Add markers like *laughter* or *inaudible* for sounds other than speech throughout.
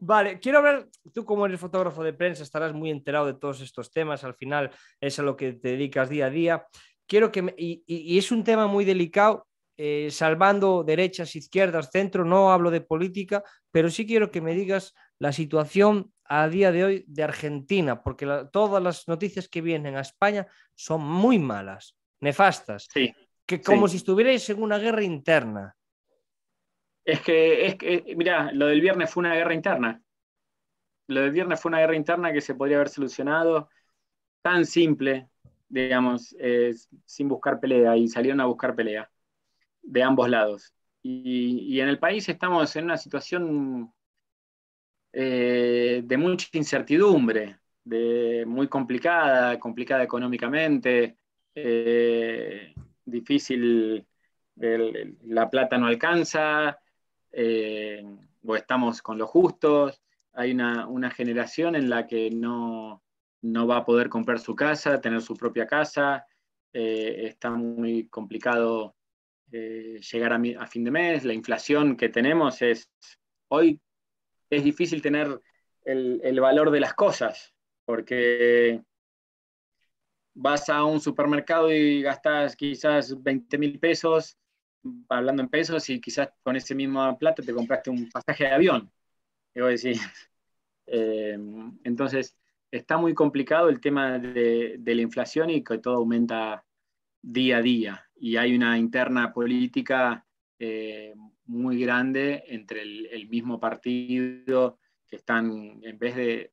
Vale, quiero ver, tú como eres fotógrafo de prensa estarás muy enterado de todos estos temas, al final es a lo que te dedicas día a día. Quiero que, y, es un tema muy delicado, eh, salvando derechas, izquierdas, centro, no hablo de política, pero sí quiero que me digas la situación a día de hoy de Argentina, porque todas las noticias que vienen a España son muy malas, nefastas, sí, que como si estuvierais en una guerra interna. Es que, es mirá, lo del viernes fue una guerra interna. Lo del viernes fue una guerra interna que se podría haber solucionado tan simple, digamos, eh, sin buscar pelea, y salieron a buscar pelea de ambos lados. Y, en el país estamos en una situación eh, de mucha incertidumbre, de muy complicada, complicada económicamente, eh, difícil, la plata no alcanza, eh, o estamos con los justos, hay una, una generación en la que no, no, va a poder comprar su casa, tener su propia casa, eh, está muy complicado eh, llegar a, fin de mes, la inflación que tenemos es, hoy es difícil tener el, el valor de las cosas, porque vas a un supermercado y gastas quizás 20 mil pesos hablando en pesos, y quizás con ese mismo plato te compraste un pasaje de avión. decir. *laughs* Eh, entonces, está muy complicado el tema de, la inflación y que todo aumenta día a día. Y hay una interna política eh, muy grande entre el, mismo partido, que están, en vez de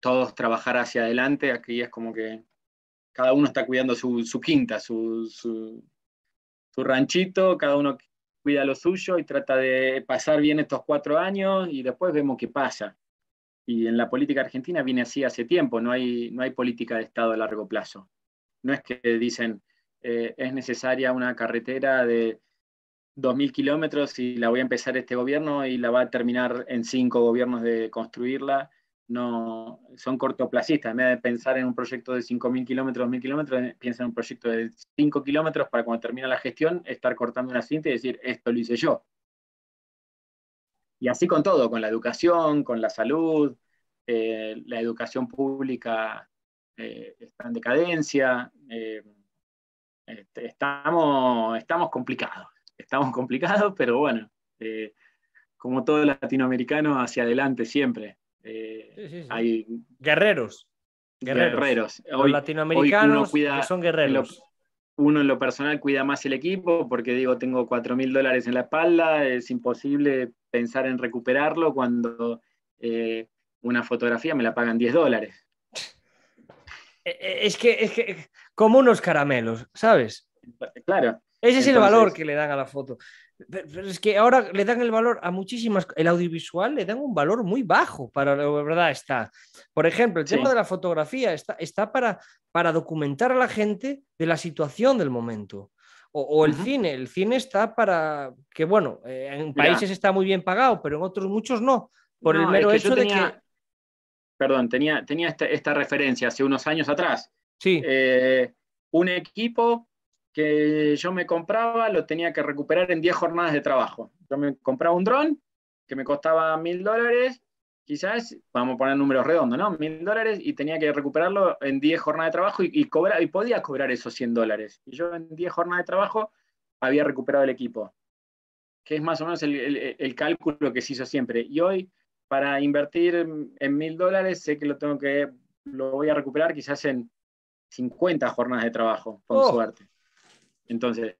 todos trabajar hacia adelante, aquí es como que cada uno está cuidando su, quinta, su, su, ranchito, cada uno cuida lo suyo y trata de pasar bien estos cuatro años y después vemos qué pasa. Y en la política argentina viene así hace tiempo, no hay, no hay política de Estado a largo plazo. No es que dicen, eh, es necesaria una carretera de 2.000 kilómetros y la voy a empezar este gobierno y la va a terminar en cinco gobiernos de construirla no son cortoplacistas. En vez de pensar en un proyecto de 5.000 kilómetros, 1.000 kilómetros, piensan en un proyecto de 5 kilómetros para cuando termina la gestión estar cortando una cinta y decir, esto lo hice yo. Y así con todo, con la educación, con la salud, eh, la educación pública eh, está en decadencia, eh, este, estamos, estamos complicados, estamos complicados, pero bueno, como todo latinoamericano, hacia adelante siempre. Eh, hay guerreros. Guerreros. latinoamericanos que son guerreros. uno en lo personal cuida más el equipo porque digo, tengo 4 mil dólares en la espalda, es imposible pensar en recuperarlo cuando eh, una fotografía me la pagan 10 dólares. E, e, es que, es que, como unos caramelos, ¿sabes? Claro. Ese es el valor que le dan a la foto es que ahora le dan el valor a muchísimas, el audiovisual le dan un valor muy bajo para la verdad está. Por ejemplo, el tema de la fotografía está, está para, para documentar a la gente de la situación del momento. O, el cine, el cine está para que, bueno, eh, en países está muy bien pagado, pero en otros muchos no, por el mero hecho de que... Perdón, tenía, este, esta, referencia hace unos años atrás. Sí. Eh, un equipo que yo me compraba lo tenía que recuperar en 10 jornadas de trabajo. Yo me compraba un dron que me costaba mil dólares, quizás, vamos a poner números redondos, ¿no? Mil dólares y tenía que recuperarlo en 10 jornadas de trabajo y, cobra, y podía cobrar esos 100 dólares. Y yo en 10 jornadas de trabajo había recuperado el equipo, que es más o menos el, cálculo que se hizo siempre. Y hoy, para invertir en mil dólares, sé que lo tengo que, lo voy a recuperar quizás en 50 jornadas de trabajo, con oh. suerte. Entonces,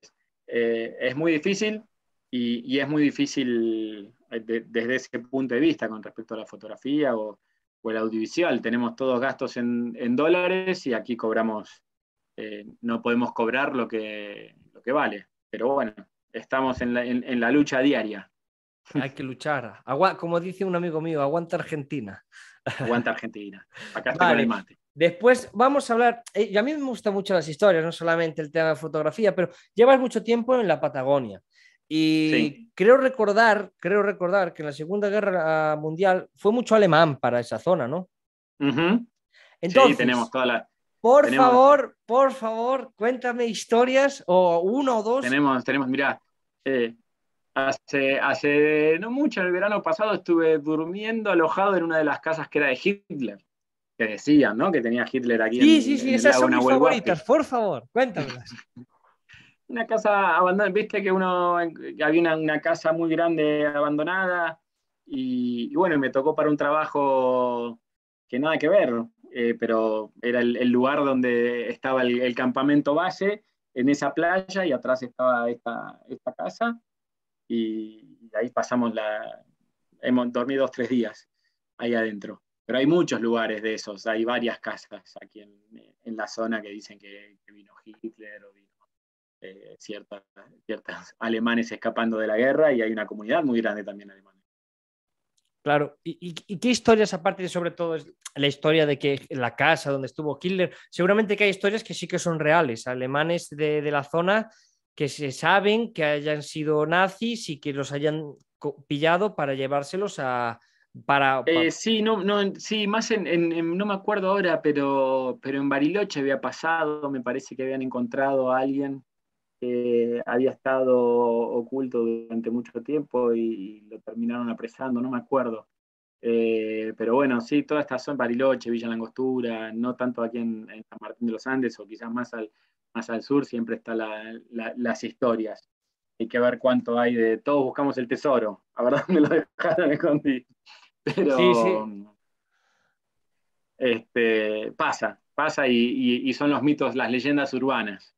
eh, es muy difícil y, es muy difícil eh, desde ese punto de vista con respecto a la fotografía o, el audiovisual. Tenemos todos gastos en, dólares y aquí cobramos, eh, no podemos cobrar lo que, vale. Pero bueno, estamos en la, lucha diaria. *laughs* Hay que luchar. Agua, como dice un amigo mío, aguanta Argentina. Aguanta Argentina. Acá está el mate. Después vamos a hablar, eh, y a mí me gustan mucho las historias, no solamente el tema de fotografía, pero llevas mucho tiempo en la Patagonia. Y creo recordar, creo recordar que en la Segunda Guerra ah, Mundial fue mucho alemán para esa zona, ¿no? sí, tenemos toda la... Por favor, por favor, cuéntame historias o uno o dos. Tenemos, tenemos, mira. Eh, hace, hace no mucho, el verano pasado, estuve durmiendo alojado en una de las casas que era de Hitler que decían, ¿no? Que tenía Hitler aquí. Sí, sí, sí, esas son mis favoritas, por favor, cuéntamelas. *laughs* una casa abandonada, viste que uno había una, casa muy grande abandonada y, bueno, me tocó para un trabajo que nada que ver, eh, pero era el, lugar donde estaba el, campamento base, en esa playa y atrás estaba esta, esta casa y ahí pasamos la, hemos dormido tres días ahí adentro. Pero hay muchos lugares de esos, hay varias casas aquí en, la zona que dicen que, vino Hitler o vino eh, ciertas, ciertas, alemanes escapando de la guerra y hay una comunidad muy grande también alemana. Claro, ¿Y, qué historias aparte de sobre todo la historia de que la casa donde estuvo Hitler? Seguramente que hay historias que sí que son reales, alemanes de la zona que se saben que hayan sido nazis y que los hayan pillado para llevárselos a, para, eh, sí, no, no, sí, más en, no me acuerdo ahora, pero, pero en Bariloche había pasado, me parece que habían encontrado a alguien que había estado oculto durante mucho tiempo y, lo terminaron apresando, no me acuerdo. Eh, pero bueno, sí, toda esta zona, Bariloche, Villa Langostura, no tanto aquí en, San Martín de los Andes o quizás más al, más al sur, siempre están las historias. Hay que ver cuánto hay de... Todos buscamos el tesoro, la verdad me lo dejaron *laughs* escondido. Pero sí, sí. Este, pasa, pasa y, son los mitos, las leyendas urbanas.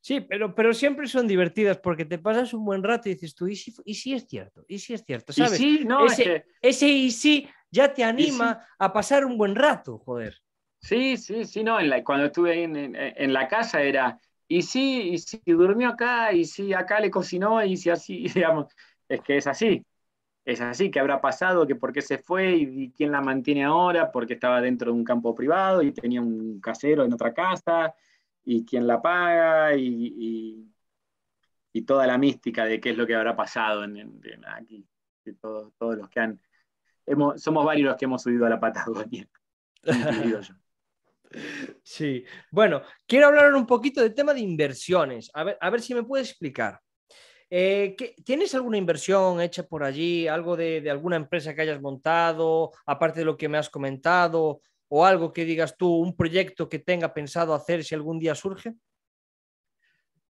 Sí, pero, pero siempre son divertidas porque te pasas un buen rato y dices tú, y si, es cierto, y si es cierto, ¿sabes? no, ese, y si ya te anima a pasar un buen rato, joder. Sí, sí, sí, no, cuando estuve en, la casa era, y si, y si durmió acá, y si acá le cocinó, y si así, *laughs* digamos, es que es así, es así, que habrá pasado, que por qué se fue y, quién la mantiene ahora, porque estaba dentro de un campo privado y tenía un casero en otra casa, y quién la paga, y, toda la mística de qué es lo que habrá pasado en, aquí, todos, los que han... somos varios los que hemos subido a la Patagonia, *laughs* Sí, bueno, quiero hablar un poquito del tema de inversiones, a ver, a ver si me puedes explicar. Eh, ¿Tienes alguna inversión hecha por allí? ¿Algo de, alguna empresa que hayas montado, aparte de lo que me has comentado? ¿O algo que digas tú, un proyecto que tenga pensado hacer si algún día surge?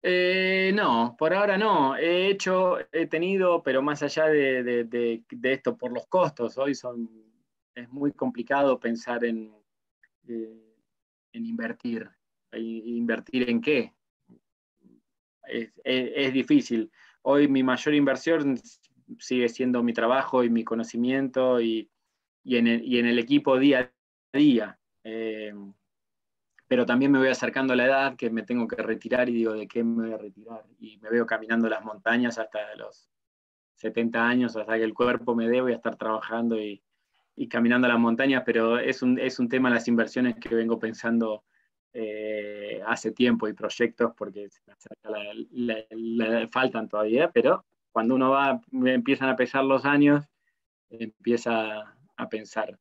Eh, no, por ahora no. He hecho, he tenido, pero más allá de, esto, por los costos, hoy son, es muy complicado pensar en, eh, en invertir. ¿Invertir en qué? es, difícil hoy mi mayor inversión sigue siendo mi trabajo y mi conocimiento y, en, el, equipo día a día. Eh, pero también me voy acercando a la edad que me tengo que retirar y digo, ¿de qué me voy a retirar? Y me veo caminando las montañas hasta los 70 años, hasta que el cuerpo me dé, voy a estar trabajando y, caminando las montañas, pero es un, es un tema las inversiones que vengo pensando eh, hace tiempo y proyectos porque le faltan todavía, pero cuando uno va, empiezan a pesar los años, empieza a pensar.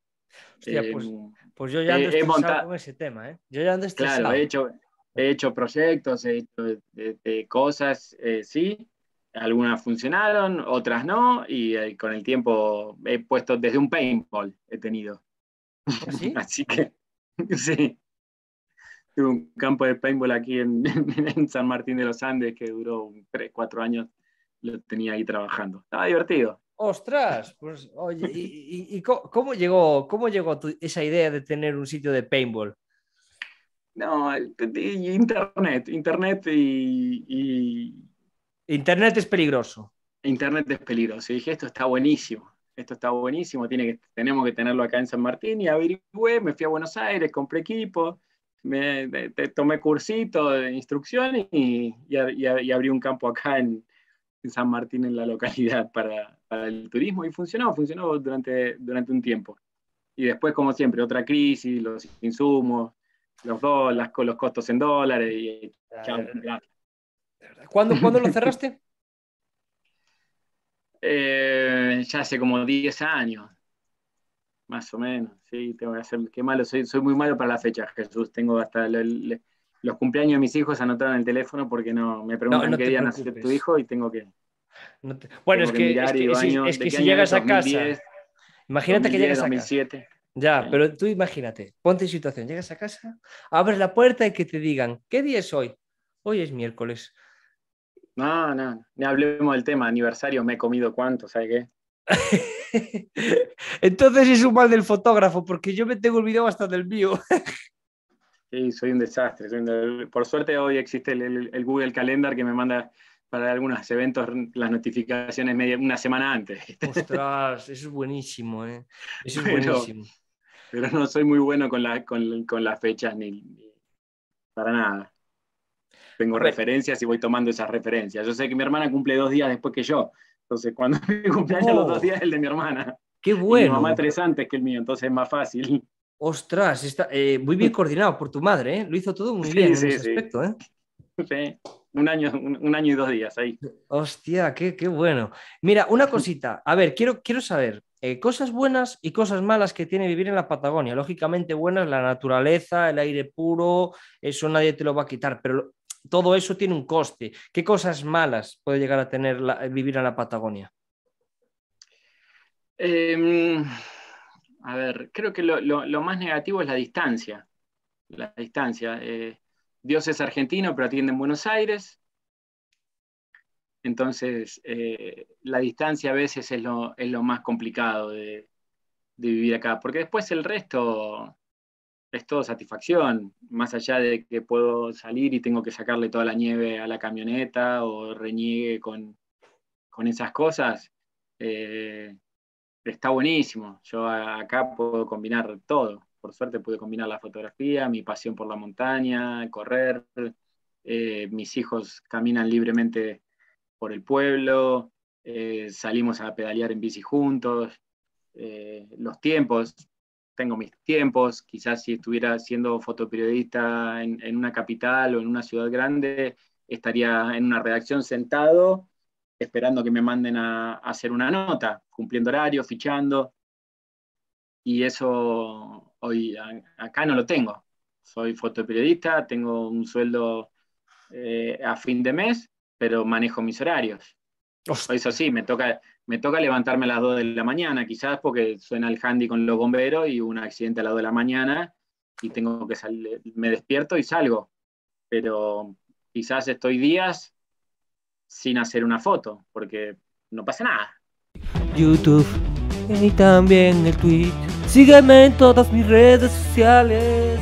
Eh, pues, pues, yo ya eh, ando he montado ese tema, ¿eh? Yo ya ando he hecho, he hecho proyectos, he hecho de, cosas, sí, algunas funcionaron, otras no, y con el tiempo he puesto desde un paintball, he tenido. ¿Ah, *laughs* Así que, *laughs* sí. Tuve un campo de paintball aquí *laughs* en, San Martín de los Andes que duró 3, 4 años, lo tenía ahí trabajando. Estaba divertido. Ostras, pues oye, ¿y, cómo llegó, cómo llegó esa idea de tener un sitio de paintball? No, internet, internet y, Internet es peligroso. Internet es peligroso. Y dije, esto está buenísimo esto está buenísimo, tiene que, tenemos que tenerlo acá en San Martín, y averigüé, me fui a Buenos Aires, compré equipo, me, tomé cursito de instrucción y, y, abrí un campo acá en, San Martín, en la localidad, para, el turismo. Y funcionó, funcionó durante, durante un tiempo. Y después, como siempre, otra crisis, los insumos, los los costos en dólares. Y, ¿Cuándo, ¿Cuándo lo cerraste? *laughs* Eh, ya hace como 10 años. Más o menos, sí, tengo que hacer. Qué malo, soy, soy muy malo para las fechas, Jesús. Tengo hasta los cumpleaños de mis hijos anotados en el teléfono porque no me preguntan qué día nace tu hijo y tengo que. Bueno, es que, si llegas a casa. imagínate que llegas a Casa. Ya, pero tú imagínate, ponte en situación, llegas a casa, abres la puerta y que te digan, ¿qué día es hoy? Hoy es miércoles. No, no, ni hablemos del tema, aniversario, me he comido cuánto, ¿sabes qué? *laughs* Entonces es un mal del fotógrafo, porque yo me tengo olvidado hasta del mío. *laughs* sí, soy un desastre. Por suerte hoy existe el, Google Calendar que me manda para algunos eventos las notificaciones media, una semana antes. *laughs* Ostras, eso es buenísimo, ¿eh? es pero, buenísimo. Pero no soy muy bueno con, con, con las fechas ni, ni para nada. Tengo referencias y voy tomando esas referencias. Yo sé que mi hermana cumple dos días después que yo, entonces, cuando *laughs* mi cumpleaños los dos oh. días el de mi hermana. Qué bueno. Y mi mamá tres antes que el mío, entonces es más fácil. Ostras, está eh, muy bien coordinado por tu madre, ¿eh? Lo hizo todo muy bien en ese aspecto, ¿eh? Sí, un año, un, año y dos días ahí. Hostia, qué, bueno. Mira, una *laughs* cosita. A ver, quiero, quiero saber eh, cosas buenas y cosas malas que tiene vivir en la Patagonia. Lógicamente buenas, la naturaleza, el aire puro, eso nadie te lo va a quitar, pero todo eso tiene un coste. ¿Qué cosas malas puede llegar a tener eh, vivir en la Patagonia? Em, a ver, creo que lo, más negativo es la distancia. La distancia. Eh, Dios es argentino, pero atiende en Buenos Aires. Entonces, eh, la distancia a veces es lo, más complicado de, de, vivir acá, porque después el resto es todo satisfacción, más allá de que puedo salir y tengo que sacarle toda la nieve a la camioneta o reniegue con, esas cosas, eh, está buenísimo. Yo acá puedo combinar todo. Por suerte pude combinar la fotografía, mi pasión por la montaña, correr, eh, mis hijos caminan libremente por el pueblo, eh, salimos a pedalear en bici juntos, los tiempos, tengo mis tiempos, quizás si estuviera siendo fotoperiodista en, en, una capital o en una ciudad grande, estaría en una redacción sentado esperando que me manden a, hacer una nota, cumpliendo horario, fichando. Y eso hoy acá no lo tengo. Soy fotoperiodista, tengo un sueldo eh, a fin de mes, pero manejo mis horarios. Eso sí, me toca, me toca levantarme a las 2 de la mañana, quizás porque suena el handy con los bomberos y un accidente a las 2 de la mañana y tengo que salir, me despierto y salgo. Pero quizás estoy días sin hacer una foto, porque no pasa nada. YouTube y también el Twitch. Sígueme en todas mis redes sociales.